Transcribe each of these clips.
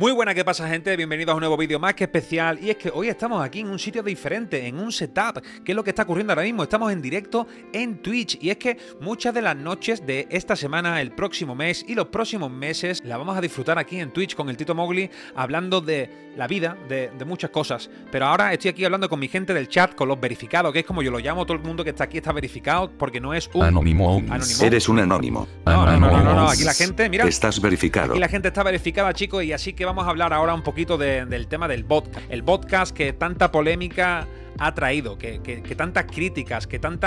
Muy buena, ¿qué pasa gente? Bienvenidos a un nuevo vídeo más que especial y es que hoy estamos aquí en un sitio diferente, en un setup, ¿Qué es lo que está ocurriendo ahora mismo, estamos en directo en Twitch y es que muchas de las noches de esta semana, el próximo mes y los próximos meses la vamos a disfrutar aquí en Twitch con el Tito Mowgli hablando de la vida, de, muchas cosas, pero ahora estoy aquí hablando con mi gente del chat, con los verificados, que es como yo lo llamo, todo el mundo que está aquí está verificado porque no es un... Anónimo. Eres un anónimo. No, no, no, no, aquí la gente, mira. Estás verificado. Aquí la gente está verificada, chicos, y así que vamos a hablar ahora un poquito del tema del podcast. El podcast que tanta polémica ha traído, que, tantas críticas, que tantos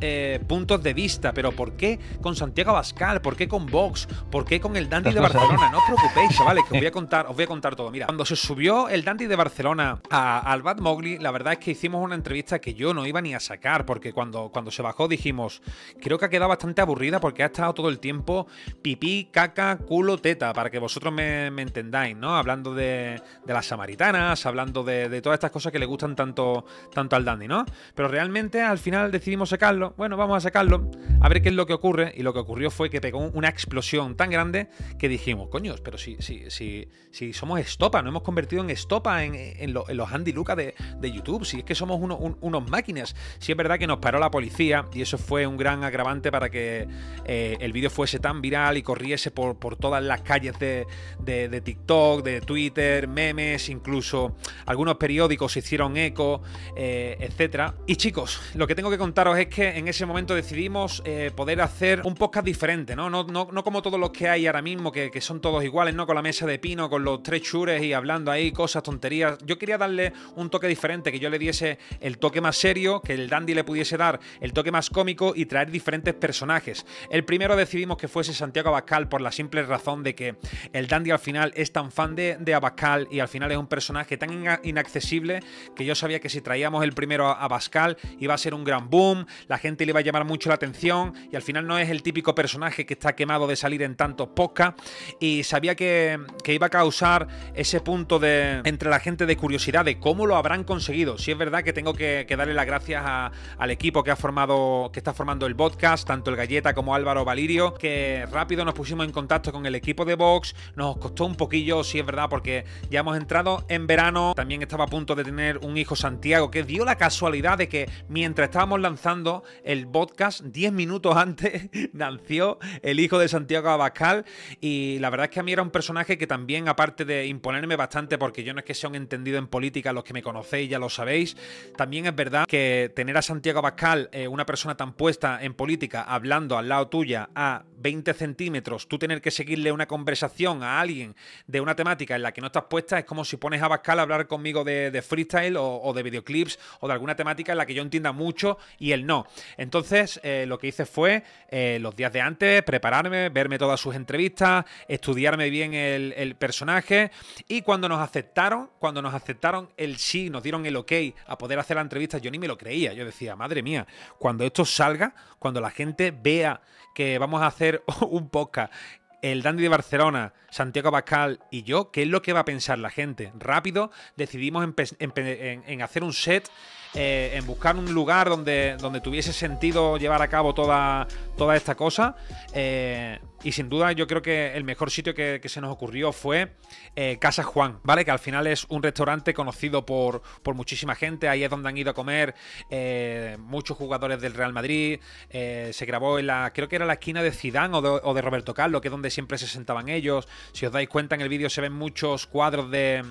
eh, puntos de vista, pero ¿por qué con Santiago Abascal? ¿Por qué con Vox? ¿Por qué con el Dandy de Barcelona? No os preocupéis, chavales, que os voy a contar, os voy a contar todo. Mira, cuando se subió el Dandy de Barcelona al Bad Mowgli, la verdad es que hicimos una entrevista que yo no iba ni a sacar, porque cuando, cuando se bajó dijimos, creo que ha quedado bastante aburrida porque ha estado todo el tiempo pipí, caca, culo, teta, para que vosotros me, entendáis, ¿no? Hablando de, las samaritanas, hablando de, de, todas estas cosas que le gustan tanto, tanto al Dandy, ¿no? Pero realmente al final decidimos sacarlo. Bueno, vamos a sacarlo, a ver qué es lo que ocurre. Y lo que ocurrió fue que pegó una explosión tan grande que dijimos, coño, pero si, si, si, si somos estopa, no hemos convertido en estopa en, los Andy Lucas de, YouTube. Si es que somos unos máquinas. Si es verdad que nos paró la policía y eso fue un gran agravante para que eh, el vídeo fuese tan viral y corriese por, por todas las calles de, de, TikTok, de Twitter, memes, incluso algunos periódicos hicieron eco. Eh, etcétera. Y chicos, lo que tengo que contaros es que en ese momento decidimos eh, poder hacer un podcast diferente, ¿no? No, ¿no? no, como todos los que hay ahora mismo, que, son todos iguales, ¿no? Con la mesa de pino, con los tres chures y hablando ahí cosas, tonterías. Yo quería darle un toque diferente, que yo le diese el toque más serio, que el Dandy le pudiese dar el toque más cómico y traer diferentes personajes. El primero decidimos que fuese Santiago Abascal por la simple razón de que el Dandy al final es tan fan de, de Abascal y al final es un personaje tan inaccesible que yo sabía que si traía el primero a Pascal, iba a ser un gran boom, la gente le va a llamar mucho la atención y al final no es el típico personaje que está quemado de salir en tantos podcasts y sabía que, iba a causar ese punto de entre la gente de curiosidad de cómo lo habrán conseguido. Si es verdad que tengo que, darle las gracias al equipo que ha formado, que está formando el podcast, tanto el Galleta como Álvaro Valirio, que rápido nos pusimos en contacto con el equipo de Vox, nos costó un poquillo, si es verdad, porque ya hemos entrado en verano, también estaba a punto de tener un hijo Santiago que dio la casualidad de que mientras estábamos lanzando el podcast, 10 minutos antes nació el hijo de Santiago Abascal y la verdad es que a mí era un personaje que también, aparte de imponerme bastante, porque yo no es que sea un entendido en política, los que me conocéis ya lo sabéis, también es verdad que tener a Santiago Abascal, eh, una persona tan puesta en política, hablando al lado tuya a 20 centímetros, tú tener que seguirle una conversación a alguien de una temática en la que no estás puesta, es como si pones a Abascal a hablar conmigo de, freestyle o de videoclip o de alguna temática en la que yo entienda mucho y él no. Entonces, eh, lo que hice fue eh, los días de antes prepararme, verme todas sus entrevistas, estudiarme bien el, el, personaje y cuando nos aceptaron, cuando nos aceptaron el sí, nos dieron el ok a poder hacer la entrevista, yo ni me lo creía. Yo decía, madre mía, cuando esto salga, cuando la gente vea que vamos a hacer un podcast el Dandy de Barcelona, Santiago Pascal y yo, qué es lo que va a pensar la gente. Rápido decidimos en hacer un set eh, en buscar un lugar donde, donde tuviese sentido llevar a cabo toda, toda esta cosa. Eh, y sin duda yo creo que el mejor sitio que, se nos ocurrió fue eh, Casa Juan, ¿vale? Que al final es un restaurante conocido por, muchísima gente. Ahí es donde han ido a comer muchos jugadores del Real Madrid. se grabó en la, creo que era la esquina de Zidane o de, Roberto Carlos, que es donde siempre se sentaban ellos. Si os dais cuenta en el vídeo se ven muchos cuadros de,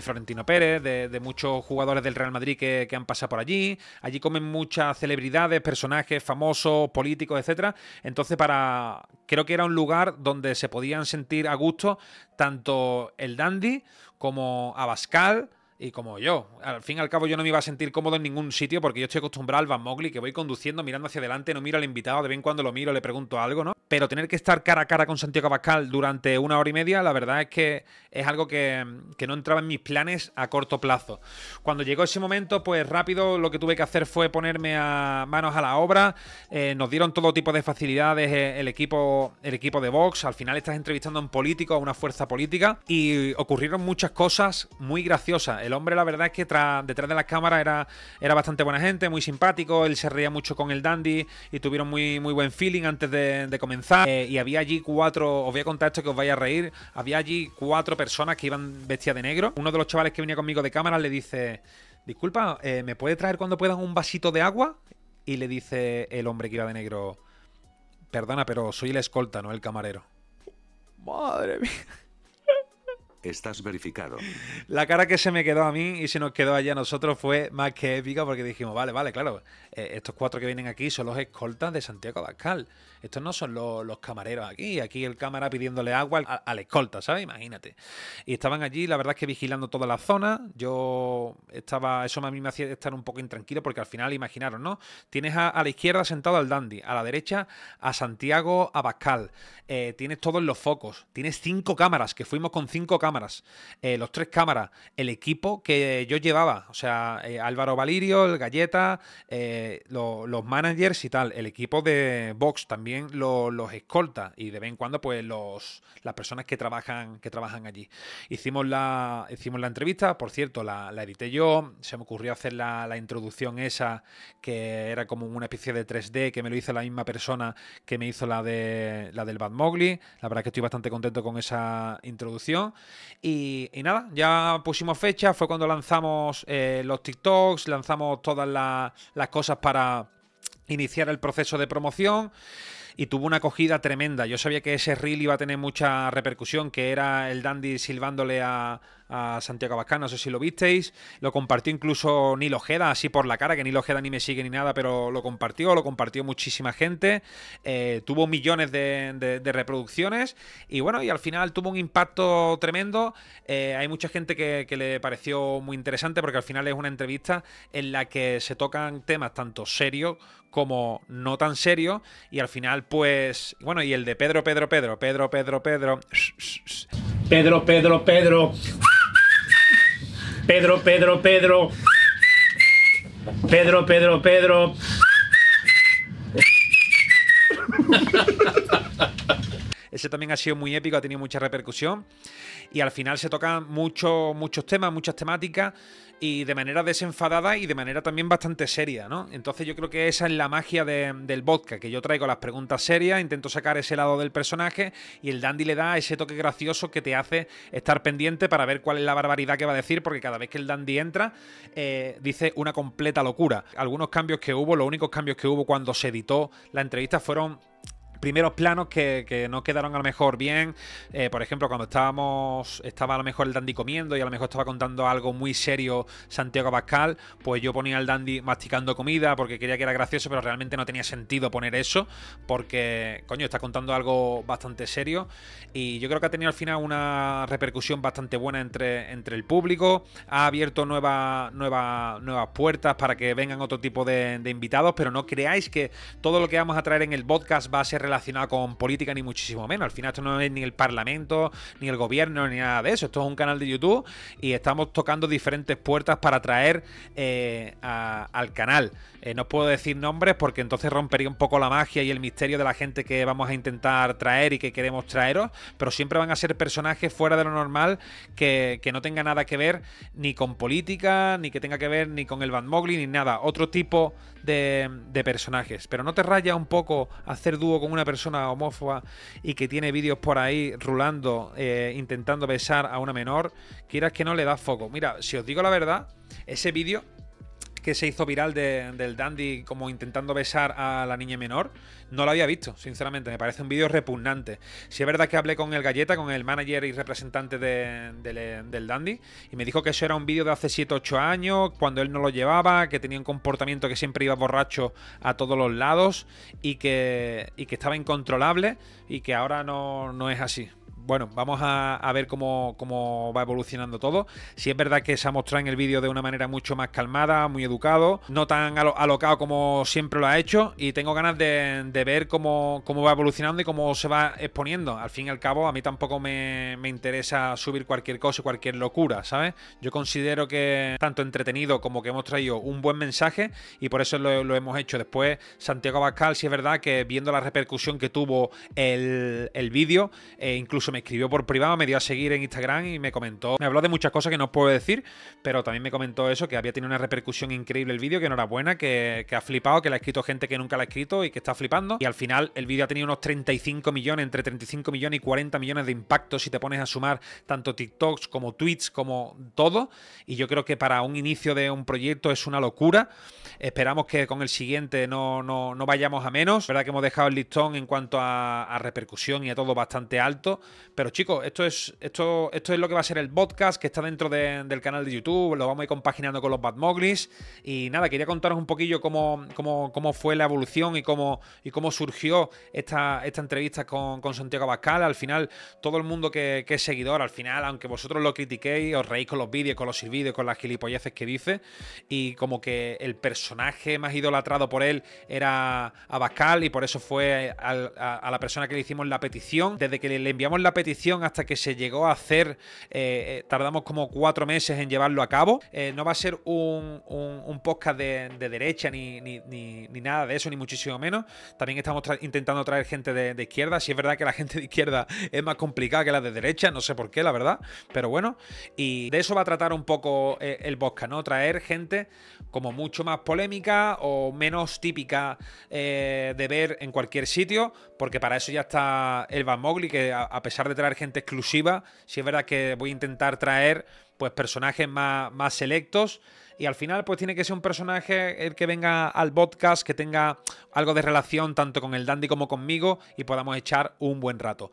Florentino Pérez, de, muchos jugadores del Real Madrid que, que han pasado pasa por allí. Allí comen muchas celebridades, personajes famosos, políticos, etcétera. Entonces, para creo que era un lugar donde se podían sentir a gusto tanto el dandy como Abascal y como yo. Al fin y al cabo yo no me iba a sentir cómodo en ningún sitio porque yo estoy acostumbrado al Van Mowgli que voy conduciendo, mirando hacia adelante, no miro al invitado, de vez en cuando lo miro, le pregunto algo, ¿no? Pero tener que estar cara a cara con Santiago Pascal durante una hora y media, la verdad es que es algo que, que no entraba en mis planes a corto plazo. Cuando llegó ese momento, pues rápido lo que tuve que hacer fue ponerme a manos a la obra. Eh, nos dieron todo tipo de facilidades eh, el equipo, el equipo de Vox. Al final estás entrevistando a un político, a una fuerza política. Y ocurrieron muchas cosas muy graciosas el hombre, la verdad es que detrás de las cámaras era, era bastante buena gente, muy simpático. Él se reía mucho con el Dandy y tuvieron muy, muy buen feeling antes de, comenzar. Eh, y había allí cuatro, os voy a contar esto que os vaya a reír. Había allí cuatro personas que iban vestidas de negro. Uno de los chavales que venía conmigo de cámara le dice: Disculpa, eh, ¿me puede traer cuando puedan un vasito de agua? Y le dice el hombre que iba de negro: Perdona, pero soy el escolta, no el camarero. Madre mía. Estás verificado. La cara que se me quedó a mí y se nos quedó allá a nosotros fue más que épica porque dijimos, vale, vale, claro, eh, estos cuatro que vienen aquí son los escoltas de Santiago Abascal. Estos no son los, camareros aquí. Aquí el cámara pidiéndole agua al, escolta, ¿sabes? Imagínate. Y estaban allí, la verdad es que vigilando toda la zona. Yo estaba, eso a mí me hacía estar un poco intranquilo porque al final, imaginaros, ¿no? Tienes a, a la izquierda sentado al dandy, a la derecha a Santiago Abascal. Eh, tienes todos los focos. Tienes cinco cámaras, que fuimos con cinco cámaras eh, los tres cámaras, el equipo que yo llevaba, o sea, eh, Álvaro Valirio, el Galleta, eh, los managers y tal, el equipo de Vox también los escolta y de vez en cuando pues los, las personas que trabajan, que trabajan allí. Hicimos la, hicimos la entrevista, por cierto, la, la edité yo, se me ocurrió hacer la, la introducción esa que era como una especie de 3D que me lo hizo la misma persona que me hizo la, de, la del Bad Mowgli. La verdad que estoy bastante contento con esa introducción. Y, nada, ya pusimos fecha, fue cuando lanzamos eh, los TikToks, lanzamos todas las cosas para iniciar el proceso de promoción y tuvo una acogida tremenda. Yo sabía que ese reel iba a tener mucha repercusión, que era el dandy silbándole a, a Santiago Abascal, no sé si lo visteis, lo compartió incluso Nilo Ojeda, así por la cara, que Nilo Ojeda ni me sigue ni nada, pero lo compartió, lo compartió muchísima gente, eh, tuvo millones de, reproducciones y bueno, y al final tuvo un impacto tremendo, eh, hay mucha gente que, le pareció muy interesante porque al final es una entrevista en la que se tocan temas tanto serios como no tan serios Y al final, pues, bueno, y el de Pedro, Pedro, Pedro, Pedro, Pedro, Pedro. Pedro, Pedro, Pedro. Pedro, Pedro, Pedro. Pedro, Pedro, Pedro. Ese también ha sido muy épico, ha tenido mucha repercusión. Y al final se tocan muchos, muchos temas, muchas temáticas y de manera desenfadada y de manera también bastante seria, ¿no? Entonces yo creo que esa es la magia del vodka, que yo traigo las preguntas serias, intento sacar ese lado del personaje y el dandy le da ese toque gracioso que te hace estar pendiente para ver cuál es la barbaridad que va a decir, porque cada vez que el dandy entra eh, dice una completa locura. Algunos cambios que hubo, los únicos cambios que hubo cuando se editó la entrevista fueron primeros planos que, no quedaron a lo mejor bien. Eh, por ejemplo, cuando estábamos, estaba a lo mejor el dandy comiendo y a lo mejor estaba contando algo muy serio Santiago Abascal, pues yo ponía al dandy masticando comida porque quería que era gracioso, pero realmente no tenía sentido poner eso porque, coño, está contando algo bastante serio. Y yo creo que ha tenido al final una repercusión bastante buena entre, entre el público. Ha abierto nuevas nueva, nuevas puertas para que vengan otro tipo de, de invitados, pero no creáis que todo lo que vamos a traer en el podcast va a ser relacionado con política, ni muchísimo menos. Al final esto no es ni el Parlamento, ni el gobierno, ni nada de eso. Esto es un canal de YouTube y estamos tocando diferentes puertas para atraer eh, al canal. Eh, no puedo decir nombres porque entonces rompería un poco la magia y el misterio de la gente que vamos a intentar traer y que queremos traeros, pero siempre van a ser personajes fuera de lo normal que, no tenga nada que ver ni con política, ni que tenga que ver ni con el Van mogli, ni nada. Otro tipo de, personajes. Pero no te raya un poco hacer dúo con una persona homófoba y que tiene vídeos por ahí rulando, eh, intentando besar a una menor, quieras que no le das foco. Mira, si os digo la verdad, ese vídeo que se hizo viral del dandy como intentando besar a la niña menor, no lo había visto, sinceramente. Me parece un vídeo repugnante. Si es verdad que hablé con el Galleta, con el manager y representante del dandy, y me dijo que eso era un vídeo de hace 7-8 años, cuando él no lo llevaba, que tenía un comportamiento que siempre iba borracho a todos los lados y que, y que estaba incontrolable y que ahora no, no es así bueno, vamos a, ver cómo, va evolucionando todo. Si es verdad que se ha mostrado en el vídeo de una manera mucho más calmada, muy educado, no tan alocado como siempre lo ha hecho. Y tengo ganas de, ver cómo, va evolucionando y cómo se va exponiendo. Al fin y al cabo, a mí tampoco me, interesa subir cualquier cosa y cualquier locura, ¿sabes? Yo considero que tanto entretenido como que hemos traído un buen mensaje y por eso lo, hemos hecho. Después, Santiago Abascal, si es verdad que viendo la repercusión que tuvo el, vídeo, e incluso me escribió por privado, me dio a seguir en Instagram y me comentó, me habló de muchas cosas que no os puedo decir, pero también me comentó eso, que había tenido una repercusión increíble el vídeo, que enhorabuena, que, que ha flipado, que la ha escrito gente que nunca la ha escrito y que está flipando. Y al final el vídeo ha tenido unos 35 millones, entre 35 millones y 40 millones de impactos si te pones a sumar tanto TikToks como tweets como todo. Y yo creo que para un inicio de un proyecto es una locura. Esperamos que con el siguiente no, no, vayamos a menos. Es verdad que hemos dejado el listón en cuanto a repercusión y a todo bastante alto. Pero chicos, esto es, esto, esto es lo que va a ser el podcast que está dentro del canal de YouTube. Lo vamos a ir compaginando con los Bad Moglis. Y nada, quería contaros un poquillo cómo, fue la evolución y cómo, y cómo surgió esta, esta entrevista con, Santiago Abascal. Al final, todo el mundo que, es seguidor, al final, aunque vosotros lo critiquéis, os reís con los vídeos, con los silbidos, con las gilipolleces que dice. Y como que el personaje más idolatrado por él era Abascal y por eso fue a, a la persona que le hicimos la petición. Desde que le enviamos la petición hasta que se llegó a hacer, eh, eh, tardamos como cuatro meses en llevarlo a cabo. Eh, no va a ser un, podcast de, derecha ni, nada de eso, ni muchísimo menos. También estamos intentando traer gente de, izquierda. Si es verdad que la gente de izquierda es más complicada que la de derecha, no sé por qué, la verdad, pero bueno. Y de eso va a tratar un poco el podcast, ¿no? Traer gente como mucho más polémica o menos típica de ver en cualquier sitio, porque para eso ya está el Van Mogli que a pesar de traer gente exclusiva, si es verdad que voy a intentar traer pues personajes más, más selectos. Y al final, pues tiene que ser un personaje el que venga al podcast, que tenga algo de relación tanto con el Dandy como conmigo y podamos echar un buen rato.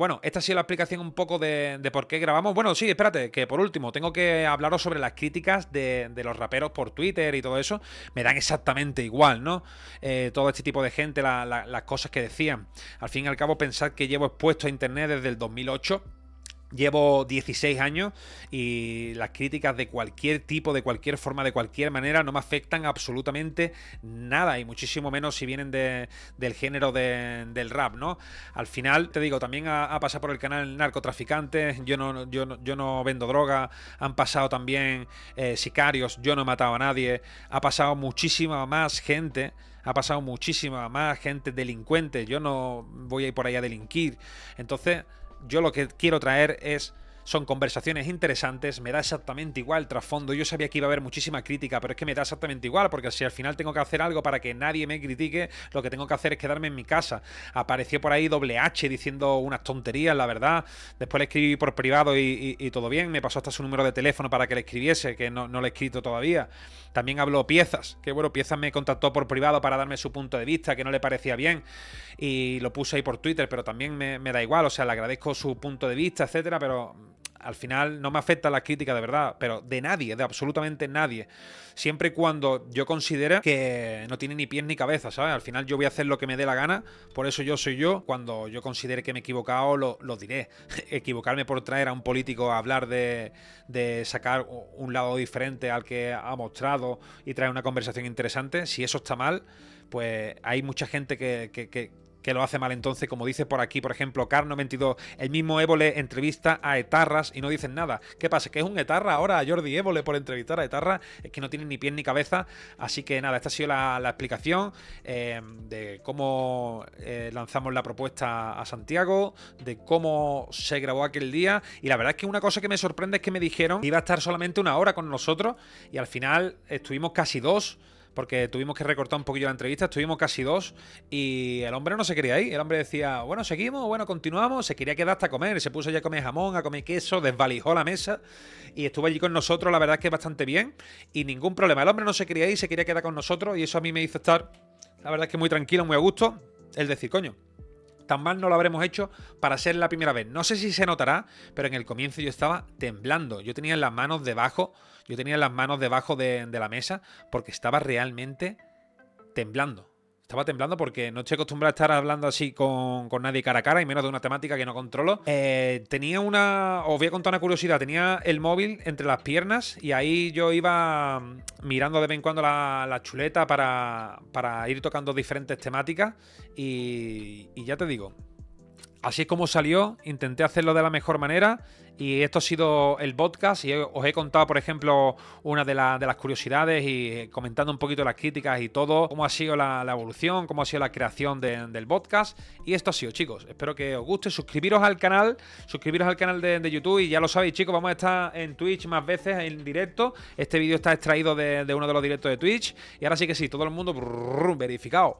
Bueno, esta ha sido la explicación un poco de, por qué grabamos. Bueno, sí, espérate, que por último, tengo que hablaros sobre las críticas de, los raperos por Twitter y todo eso. Me dan exactamente igual, ¿no? Eh, todo este tipo de gente, las cosas que decían. Al fin y al cabo, pensad que llevo expuesto a Internet desde el 2008 Llevo 16 años y las críticas de cualquier tipo, de cualquier forma, de cualquier manera, no me afectan absolutamente nada y muchísimo menos si vienen de, del género del rap, ¿no? Al final, te digo, también ha, pasado por el canal narcotraficantes, yo no, yo, yo no vendo droga, han pasado también eh, sicarios, yo no he matado a nadie, ha pasado muchísima más gente ha pasado muchísima más gente delincuente. Yo no voy a ir por allá a delinquir. Entonces, yo lo que quiero traer es son conversaciones interesantes, me da exactamente igual el trasfondo. Yo sabía que iba a haber muchísima crítica, pero es que me da exactamente igual, porque si al final tengo que hacer algo para que nadie me critique, lo que tengo que hacer es quedarme en mi casa. Apareció por ahí doble H diciendo unas tonterías, la verdad. Después le escribí por privado y, todo bien. Me pasó hasta su número de teléfono para que le escribiese, que no, lo he escrito todavía. También habló Piezas, que bueno, Piezas me contactó por privado para darme su punto de vista, que no le parecía bien. Y lo puse ahí por Twitter, pero también me, me da igual. O sea, le agradezco su punto de vista, etcétera, pero al final no me afecta la crítica de verdad, pero de nadie, de absolutamente nadie. Siempre y cuando yo considere que no tiene ni pies ni cabeza, ¿sabes? Al final yo voy a hacer lo que me dé la gana, por eso yo soy yo. Cuando yo considere que me he equivocado, lo, diré. Equivocarme por traer a un político a hablar de, sacar un lado diferente al que ha mostrado y traer una conversación interesante, si eso está mal, pues hay mucha gente que que lo hace mal entonces, como dice por aquí, por ejemplo, Carno22, el mismo Évole entrevista a Etarras y no dicen nada. ¿Qué pasa? ¿Que es un Etarra ahora Jordi Évole por entrevistar a Etarra? Es que no tiene ni pie ni cabeza. Así que nada, esta ha sido la, explicación eh, de cómo eh, lanzamos la propuesta a Santiago, de cómo se grabó aquel día. Y la verdad es que una cosa que me sorprende es que me dijeron que iba a estar solamente una hora con nosotros y al final estuvimos casi dos porque tuvimos que recortar un poquillo la entrevista, estuvimos casi dos y el hombre no se quería ir. El hombre decía, bueno, seguimos, bueno, continuamos, se quería quedar hasta comer, se puso ya a comer jamón, a comer queso, desvalijó la mesa y estuvo allí con nosotros, la verdad es que bastante bien y ningún problema. El hombre no se quería ir, se quería quedar con nosotros y eso a mí me hizo estar, la verdad es que muy tranquilo, muy a gusto, el decir, coño tan mal no lo habremos hecho para ser la primera vez. No sé si se notará, pero en el comienzo yo estaba temblando. Yo tenía las manos debajo, yo tenía las manos debajo de, de la mesa porque estaba realmente temblando. Estaba temblando porque no estoy acostumbrado a estar hablando así con, nadie cara a cara y menos de una temática que no controlo. Eh. Eh, tenía una. Os voy a contar una curiosidad. Tenía el móvil entre las piernas y ahí yo iba mm, mirando de vez en cuando la, chuleta para, para, ir tocando diferentes temáticas. Y, y ya te digo, Así es como salió, intenté hacerlo de la mejor manera y esto ha sido el podcast y os he contado, por ejemplo, una de, las curiosidades y eh, comentando un poquito las críticas y todo, cómo ha sido la, evolución, cómo ha sido la creación del podcast. Y esto ha sido, chicos, espero que os guste. Suscribiros al canal, suscribiros al canal de, YouTube y ya lo sabéis, chicos, vamos a estar en Twitch más veces en directo. Este vídeo está extraído de, uno de los directos de Twitch y ahora sí que sí, todo el mundo verificado.